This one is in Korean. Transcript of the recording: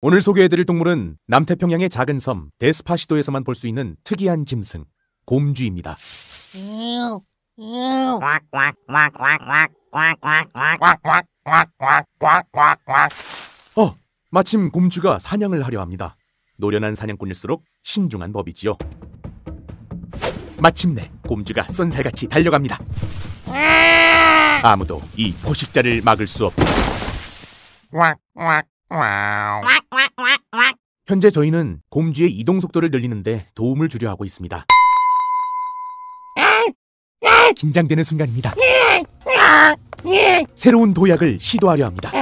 오늘 소개해드릴 동물은 남태평양의 작은 섬 데스파시도에서만 볼 수 있는 특이한 짐승 곰쥐입니다. 어, 마침 곰쥐가 사냥을 하려 합니다. 노련한 사냥꾼일수록 신중한 법이지요. 마침내 곰쥐가 쏜살같이 달려갑니다. 아무도 이 포식자를 막을 수 없다. 현재 저희는 곰쥐의 이동 속도를 늘리는데 도움을 주려 하고 있습니다. 긴장되는 순간입니다. 새로운 도약을 시도하려 합니다.